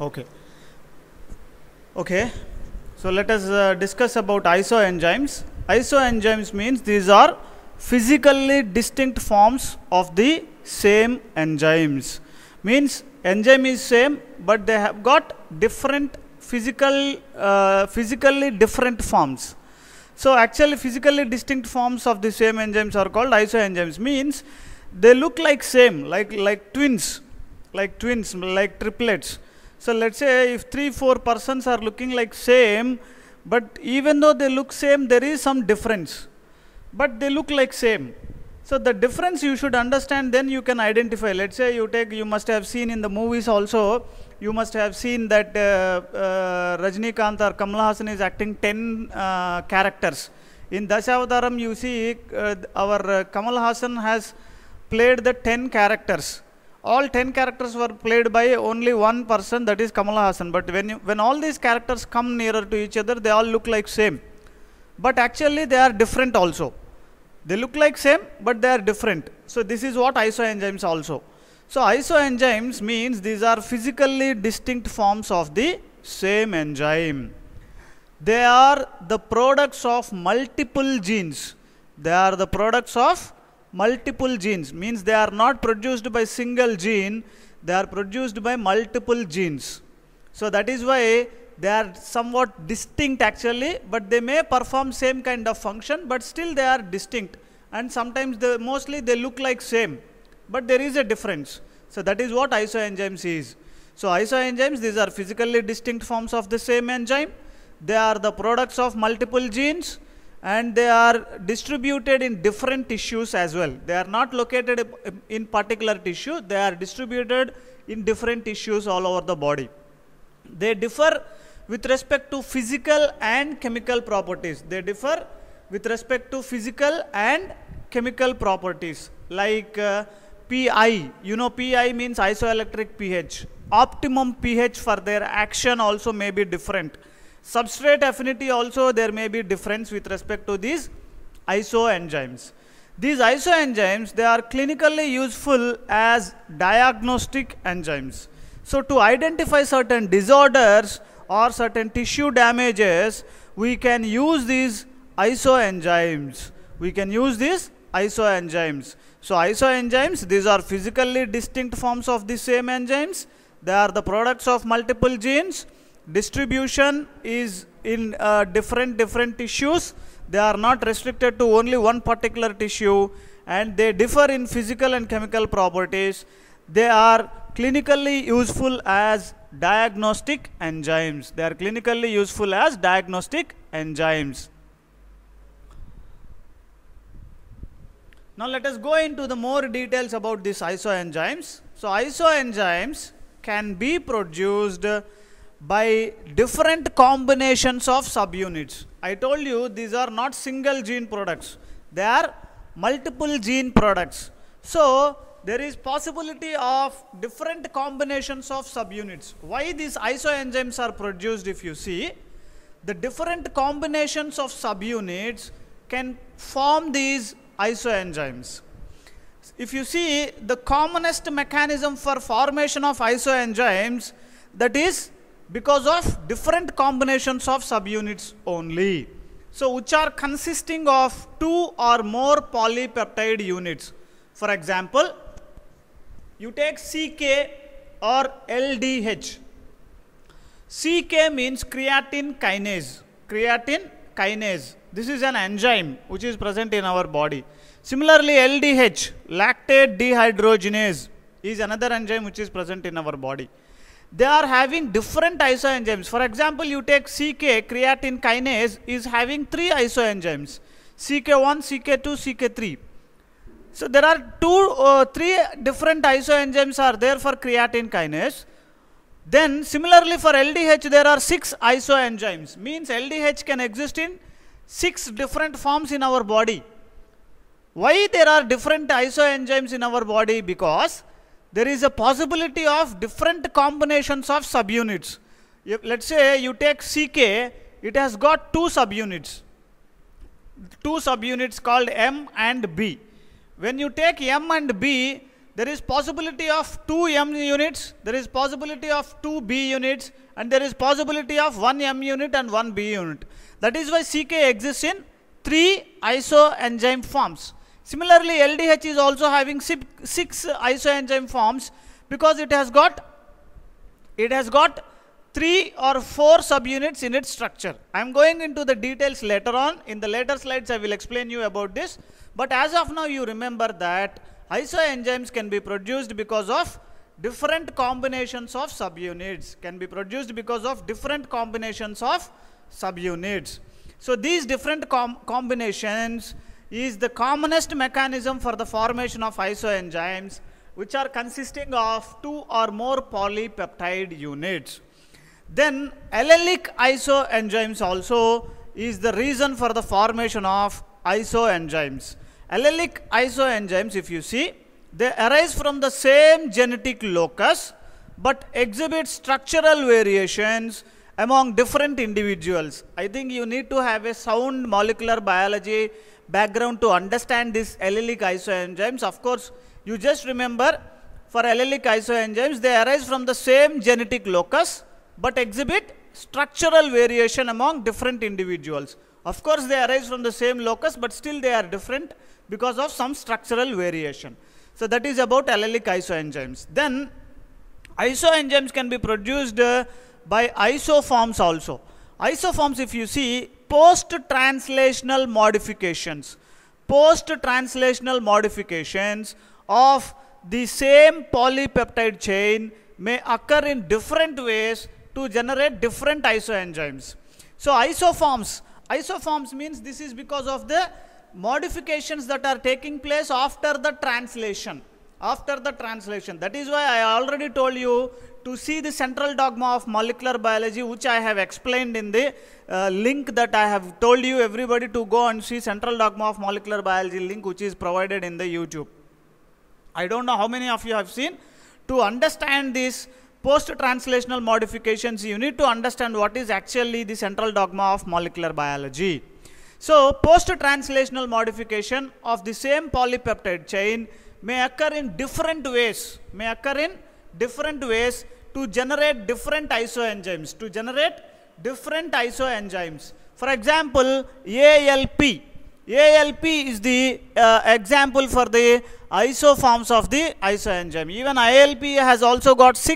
Okay. Okay. So let us uh, discuss about isoenzymes. Isoenzymes means these are physically distinct forms of the same enzymes. Means enzyme is same but they have got different physical, uh, physically different forms. So actually physically distinct forms of the same enzymes are called isoenzymes means they look like same like like twins like twins like triplets so let's say if three, four persons are looking like same, but even though they look same, there is some difference. But they look like same. So the difference you should understand, then you can identify. Let's say you take, you must have seen in the movies also, you must have seen that uh, uh, Rajnikant or Kamala Hassan is acting 10 uh, characters. In Dashavataram, you see uh, our Kamal Hassan has played the 10 characters all 10 characters were played by only one person that is Kamala Hassan but when you, when all these characters come nearer to each other they all look like same but actually they are different also they look like same but they are different so this is what isoenzymes also so isoenzymes means these are physically distinct forms of the same enzyme they are the products of multiple genes they are the products of multiple genes means they are not produced by single gene they are produced by multiple genes so that is why they are somewhat distinct actually but they may perform same kind of function but still they are distinct and sometimes they mostly they look like same but there is a difference so that is what isoenzymes is so isoenzymes these are physically distinct forms of the same enzyme they are the products of multiple genes and they are distributed in different tissues as well. They are not located in particular tissue, they are distributed in different tissues all over the body. They differ with respect to physical and chemical properties. They differ with respect to physical and chemical properties like uh, PI. You know PI means isoelectric pH. Optimum pH for their action also may be different. Substrate affinity also there may be difference with respect to these isoenzymes. These isoenzymes, they are clinically useful as diagnostic enzymes. So to identify certain disorders or certain tissue damages, we can use these isoenzymes. We can use these isoenzymes. So isoenzymes, these are physically distinct forms of the same enzymes. They are the products of multiple genes distribution is in uh, different different tissues they are not restricted to only one particular tissue and they differ in physical and chemical properties they are clinically useful as diagnostic enzymes they are clinically useful as diagnostic enzymes now let us go into the more details about these isoenzymes so isoenzymes can be produced by different combinations of subunits. I told you these are not single gene products. They are multiple gene products. So there is possibility of different combinations of subunits. Why these isoenzymes are produced if you see, the different combinations of subunits can form these isoenzymes. If you see the commonest mechanism for formation of isoenzymes that is because of different combinations of subunits only. So which are consisting of two or more polypeptide units. For example, you take CK or LDH. CK means creatine kinase. Creatine kinase. This is an enzyme which is present in our body. Similarly, LDH, lactate dehydrogenase, is another enzyme which is present in our body they are having different isoenzymes. For example, you take CK, creatine kinase, is having three isoenzymes, CK1, CK2, CK3. So there are two, uh, three different isoenzymes are there for creatine kinase. Then similarly for LDH, there are six isoenzymes, means LDH can exist in six different forms in our body. Why there are different isoenzymes in our body? Because there is a possibility of different combinations of subunits. let's say you take CK, it has got two subunits, two subunits called M and B. When you take M and B, there is possibility of two M units, there is possibility of two B units, and there is possibility of one M unit and one B unit. That is why CK exists in three isoenzyme forms. Similarly, LDH is also having six, isoenzyme forms because it has got it has got three or four subunits in its structure. I am going into the details later on. In the later slides, I will explain you about this. But as of now, you remember that isoenzymes can be produced because of different combinations of subunits, can be produced because of different combinations of subunits. So these different com combinations is the commonest mechanism for the formation of isoenzymes which are consisting of two or more polypeptide units. Then allelic isoenzymes also is the reason for the formation of isoenzymes. Allelic isoenzymes, if you see, they arise from the same genetic locus but exhibit structural variations among different individuals. I think you need to have a sound molecular biology background to understand these allelic isoenzymes. Of course, you just remember for allelic isoenzymes, they arise from the same genetic locus but exhibit structural variation among different individuals. Of course, they arise from the same locus but still they are different because of some structural variation. So that is about allelic isoenzymes. Then isoenzymes can be produced uh, by isoforms also. Isoforms, if you see, post-translational modifications. Post-translational modifications of the same polypeptide chain may occur in different ways to generate different isoenzymes. So isoforms, isoforms means this is because of the modifications that are taking place after the translation. After the translation. That is why I already told you to see the central dogma of molecular biology which I have explained in the uh, link that I have told you everybody to go and see central dogma of molecular biology link which is provided in the YouTube. I don't know how many of you have seen. To understand this post-translational modifications you need to understand what is actually the central dogma of molecular biology. So post-translational modification of the same polypeptide chain may occur in different ways, may occur in different ways to generate different isoenzymes, to generate different isoenzymes. For example, ALP. ALP is the uh, example for the isoforms of the isoenzyme. Even ALP has also got six